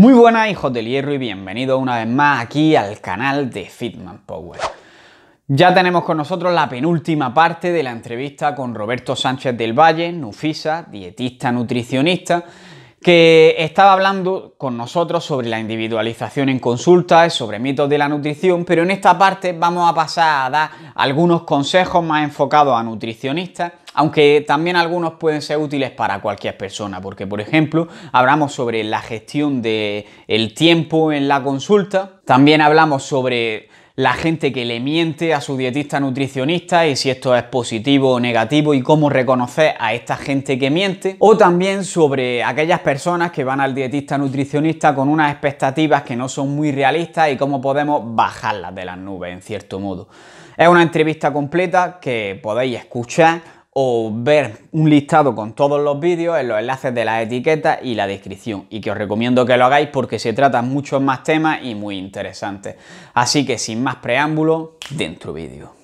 Muy buenas hijos del hierro y bienvenidos una vez más aquí al canal de Fitman Power. Ya tenemos con nosotros la penúltima parte de la entrevista con Roberto Sánchez del Valle, Nufisa, dietista nutricionista, que estaba hablando con nosotros sobre la individualización en consultas, sobre mitos de la nutrición, pero en esta parte vamos a pasar a dar algunos consejos más enfocados a nutricionistas aunque también algunos pueden ser útiles para cualquier persona, porque por ejemplo hablamos sobre la gestión del tiempo en la consulta, también hablamos sobre la gente que le miente a su dietista nutricionista y si esto es positivo o negativo y cómo reconocer a esta gente que miente. O también sobre aquellas personas que van al dietista nutricionista con unas expectativas que no son muy realistas y cómo podemos bajarlas de las nubes en cierto modo. Es una entrevista completa que podéis escuchar ver un listado con todos los vídeos en los enlaces de las etiquetas y la descripción y que os recomiendo que lo hagáis porque se tratan muchos más temas y muy interesantes. Así que sin más preámbulo, dentro vídeo.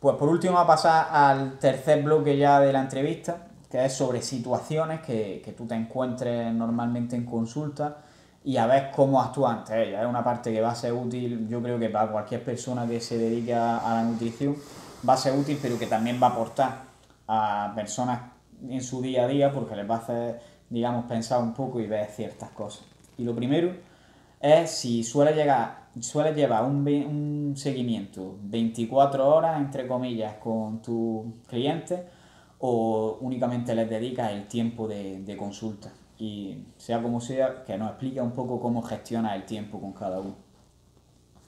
Pues por último a pasar al tercer bloque ya de la entrevista, que es sobre situaciones que, que tú te encuentres normalmente en consulta y a ver cómo actúas antes. Es una parte que va a ser útil, yo creo que para cualquier persona que se dedique a, la nutrición, va a ser útil, pero que también va a aportar a personas en su día a día porque les va a hacer, digamos, pensar un poco y ver ciertas cosas. Y lo primero es si suele, llegar, suele llevar un, un seguimiento 24 horas, entre comillas, con tu cliente, o únicamente les dedica el tiempo de, consulta. Y sea como sea, que nos explique un poco cómo gestiona el tiempo con cada uno.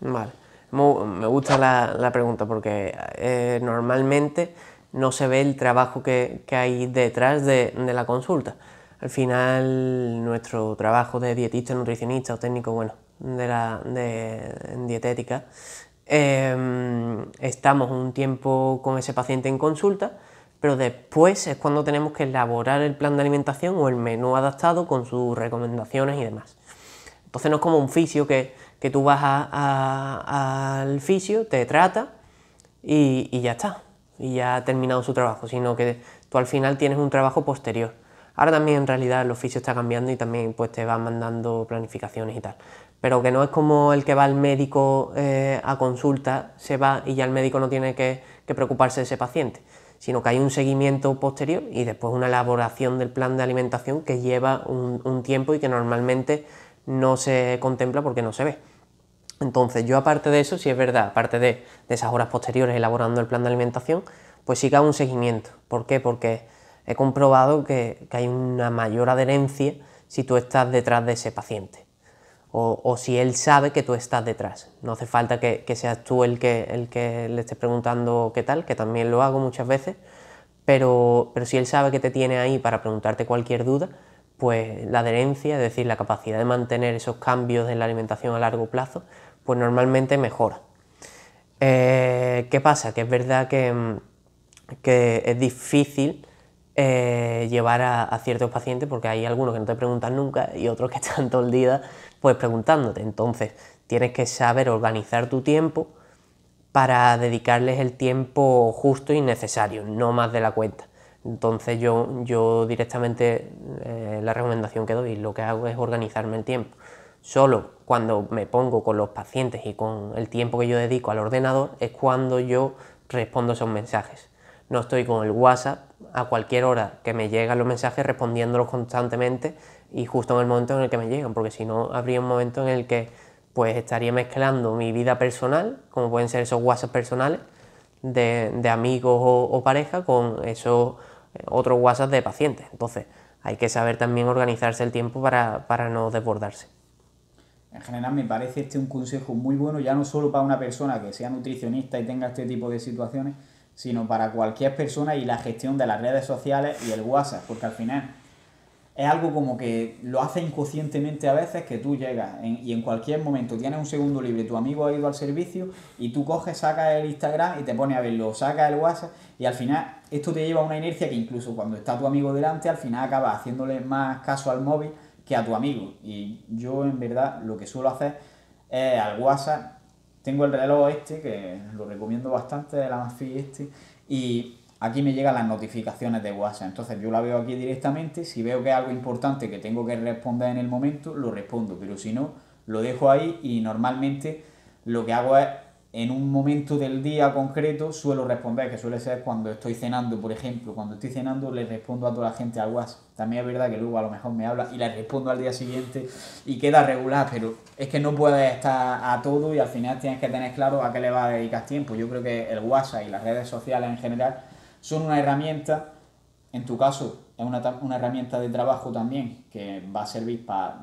Vale, me gusta la, pregunta porque eh, normalmente no se ve el trabajo que, hay detrás de, la consulta. Al final, nuestro trabajo de dietista, nutricionista o técnico, bueno, de dietética, em, estamos un tiempo con ese paciente en consulta pero después es cuando tenemos que elaborar el plan de alimentación o el menú adaptado con sus recomendaciones y demás. Entonces no es como un fisio que, tú vas al fisio, te trata y, ya está, y ya ha terminado su trabajo, sino que tú al final tienes un trabajo posterior. Ahora también en realidad el oficio está cambiando y también pues te van mandando planificaciones y tal. Pero que no es como el que va al médico eh, a consulta, se va y ya el médico no tiene que, que preocuparse de ese paciente, sino que hay un seguimiento posterior y después una elaboración del plan de alimentación que lleva un, tiempo y que normalmente no se contempla porque no se ve. Entonces, yo aparte de eso, si es verdad, aparte de, esas horas posteriores elaborando el plan de alimentación, pues sí que hago un seguimiento. ¿Por qué? Porque he comprobado que hay una mayor adherencia si tú estás detrás de ese paciente o, si él sabe que tú estás detrás. No hace falta que, seas tú el que, el que le estés preguntando qué tal, que también lo hago muchas veces, pero, si él sabe que te tiene ahí para preguntarte cualquier duda, pues la adherencia, es decir, la capacidad de mantener esos cambios en la alimentación a largo plazo, pues normalmente mejora. Eh, ¿Qué pasa? Que es verdad que, es difícil eh, llevar a, a, ciertos pacientes porque hay algunos que no te preguntan nunca y otros que están todo el día pues preguntándote. Entonces, tienes que saber organizar tu tiempo para dedicarles el tiempo justo y necesario, no más de la cuenta. Entonces yo, yo directamente eh, la recomendación que doy, lo que hago es organizarme el tiempo. Solo cuando me pongo con los pacientes y con el tiempo que yo dedico al ordenador es cuando yo respondo esos mensajes no estoy con el WhatsApp a cualquier hora que me llegan los mensajes respondiéndolos constantemente y justo en el momento en el que me llegan, porque si no habría un momento en el que pues estaría mezclando mi vida personal, como pueden ser esos WhatsApp personales de, amigos o, pareja, con esos eh, otros WhatsApp de pacientes. Entonces hay que saber también organizarse el tiempo para, para no desbordarse. En general me parece este un consejo muy bueno, ya no solo para una persona que sea nutricionista y tenga este tipo de situaciones, sino para cualquier persona y la gestión de las redes sociales y el WhatsApp, porque al final es algo como que lo hace inconscientemente a veces que tú llegas y en cualquier momento tienes un segundo libre, tu amigo ha ido al servicio y tú coges, sacas el Instagram y te pones a verlo, sacas el WhatsApp y al final esto te lleva a una inercia que incluso cuando está tu amigo delante al final acaba haciéndole más caso al móvil que a tu amigo. Y yo en verdad lo que suelo hacer es al WhatsApp tengo el reloj este, que lo recomiendo bastante, de la este, y aquí me llegan las notificaciones de WhatsApp. Entonces yo la veo aquí directamente, si veo que es algo importante que tengo que responder en el momento, lo respondo, pero si no, lo dejo ahí y normalmente lo que hago es en un momento del día concreto suelo responder, que suele ser cuando estoy cenando, por ejemplo. Cuando estoy cenando le respondo a toda la gente al WhatsApp. También es verdad que luego a lo mejor me habla y le respondo al día siguiente y queda regular, pero es que no puedes estar a todo y al final tienes que tener claro a qué le vas a dedicar tiempo. Yo creo que el WhatsApp y las redes sociales en general son una herramienta, en tu caso, es una, herramienta de trabajo también que va a servir para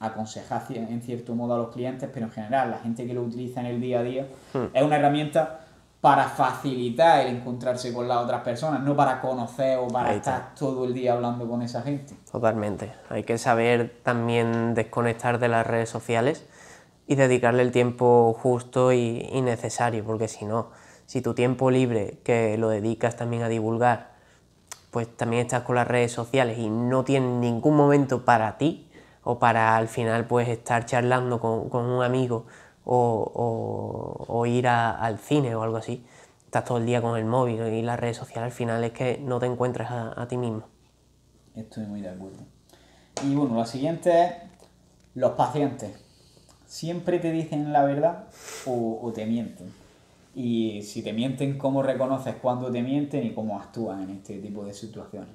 aconsejar en cierto modo a los clientes, pero en general la gente que lo utiliza en el día a día hmm. es una herramienta para facilitar el encontrarse con las otras personas, no para conocer o para estar todo el día hablando con esa gente. Totalmente. Hay que saber también desconectar de las redes sociales y dedicarle el tiempo justo y necesario, porque si no, si tu tiempo libre que lo dedicas también a divulgar pues también estás con las redes sociales y no tienes ningún momento para ti o para al final pues estar charlando con, un amigo o, ir al cine o algo así. Estás todo el día con el móvil y las redes sociales al final es que no te encuentras a, ti mismo. Estoy muy de acuerdo. Y bueno, la siguiente es los pacientes. ¿Siempre te dicen la verdad o te mienten? Y si te mienten, ¿cómo reconoces cuándo te mienten y cómo actúas en este tipo de situaciones?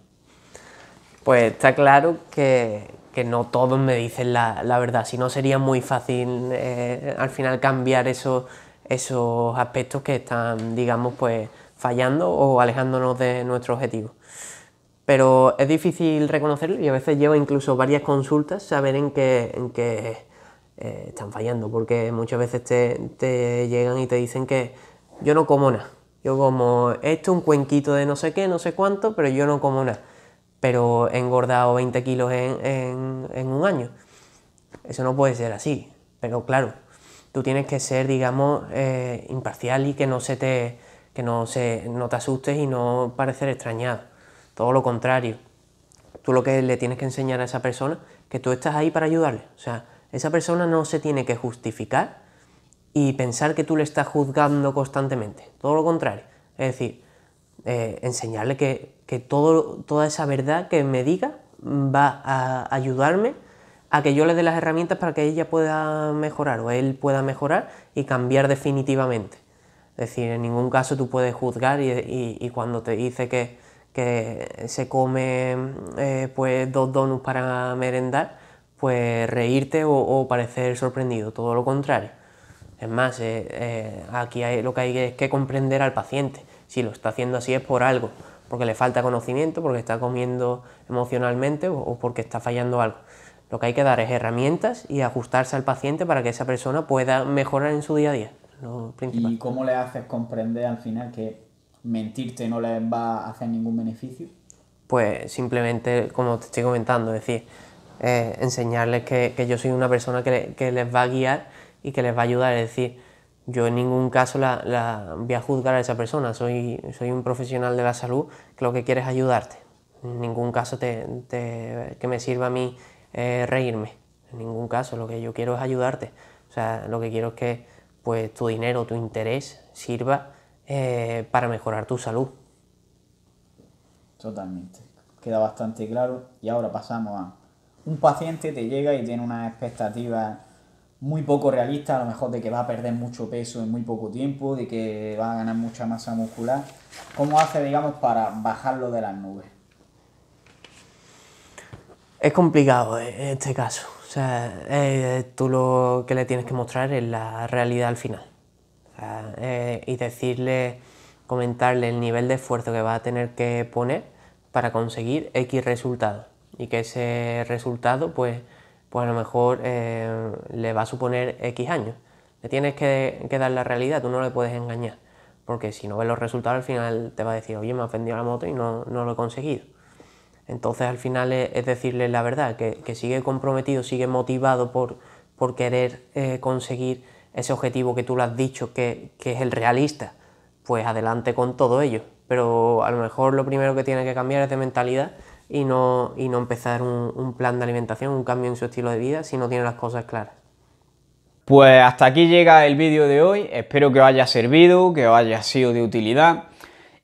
Pues está claro que, no todos me dicen la, verdad, si no sería muy fácil eh, al final cambiar esos, esos aspectos que están, digamos, pues fallando o alejándonos de nuestro objetivo. Pero es difícil reconocerlo y a veces llevo incluso varias consultas saber en qué, en qué eh, están fallando, porque muchas veces te, llegan y te dicen que yo no como nada. Yo como esto, un cuenquito de no sé qué, no sé cuánto, pero yo no como nada. Pero he engordado 20 kilos en, en, un año. Eso no puede ser así. Pero claro, tú tienes que ser, digamos, eh, imparcial y que no se te que no, no te asustes y no parecer extrañado. Todo lo contrario. Tú lo que le tienes que enseñar a esa persona, que tú estás ahí para ayudarle. O sea, esa persona no se tiene que justificar y pensar que tú le estás juzgando constantemente. Todo lo contrario. Es decir, eh, enseñarle que, toda esa verdad que me diga va a ayudarme a que yo le dé las herramientas para que ella pueda mejorar o él pueda mejorar y cambiar definitivamente. Es decir, en ningún caso tú puedes juzgar y, cuando te dice que, se come eh, pues dos donuts para merendar, pues reírte o, parecer sorprendido, todo lo contrario. Es más, eh, eh, aquí lo que hay es que comprender al paciente. Si lo está haciendo así es por algo, porque le falta conocimiento, porque está comiendo emocionalmente o, porque está fallando algo. Lo que hay que dar es herramientas y ajustarse al paciente para que esa persona pueda mejorar en su día a día. ¿Y cómo le haces comprender al final que mentirte no le va a hacer ningún beneficio? Pues simplemente, como te estoy comentando, es decir, eh, enseñarles que, yo soy una persona que, les va a guiar y que les va a ayudar. Es decir, yo en ningún caso la, voy a juzgar a esa persona, soy, soy un profesional de la salud que lo que quiere es ayudarte. En ningún caso que me sirva a mí eh, reírme, en ningún caso, lo que yo quiero es ayudarte. O sea, lo que quiero es que pues, tu dinero, tu interés sirva eh, para mejorar tu salud. Totalmente, queda bastante claro y ahora pasamos a un paciente te llega y tiene una expectativa muy poco realista, a lo mejor de que va a perder mucho peso en muy poco tiempo, de que va a ganar mucha masa muscular. ¿Cómo hace, digamos, para bajarlo de las nubes? Es complicado eh, este caso. O sea, eh, tú lo que le tienes que mostrar es la realidad al final. Eh, y decirle, comentarle el nivel de esfuerzo que va a tener que poner para conseguir X resultados y que ese resultado pues, pues a lo mejor eh, le va a suponer X años. Le tienes que, dar la realidad, tú no le puedes engañar, porque si no ves los resultados al final te va a decir, oye, me ha ofendido la moto y no, lo he conseguido. Entonces al final es, decirle la verdad, que, sigue comprometido, sigue motivado por, querer eh, conseguir ese objetivo que tú le has dicho que, que es el realista, pues adelante con todo ello. Pero a lo mejor lo primero que tiene que cambiar es de mentalidad y no, empezar un, plan de alimentación, un cambio en su estilo de vida si no tiene las cosas claras. Pues hasta aquí llega el vídeo de hoy, espero que os haya servido, que os haya sido de utilidad.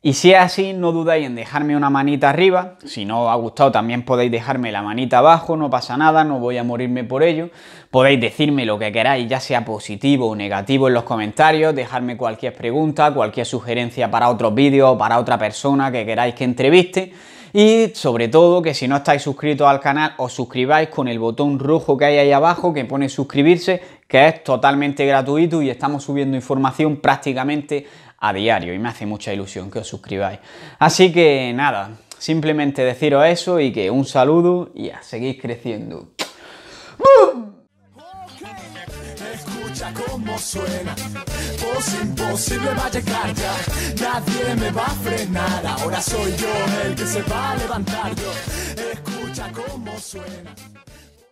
Y si es así, no dudáis en dejarme una manita arriba. Si no os ha gustado, también podéis dejarme la manita abajo, no pasa nada, no voy a morirme por ello. Podéis decirme lo que queráis, ya sea positivo o negativo en los comentarios, dejarme cualquier pregunta, cualquier sugerencia para otros vídeos o para otra persona que queráis que entreviste y sobre todo que si no estáis suscritos al canal os suscribáis con el botón rojo que hay ahí abajo que pone suscribirse que es totalmente gratuito y estamos subiendo información prácticamente a diario y me hace mucha ilusión que os suscribáis. Así que nada, simplemente deciros eso y que un saludo y a seguir creciendo. Es imposible va a llegar ya. Nadie me va a frenar. Ahora soy yo el que se va a levantar. escucha cómo suena.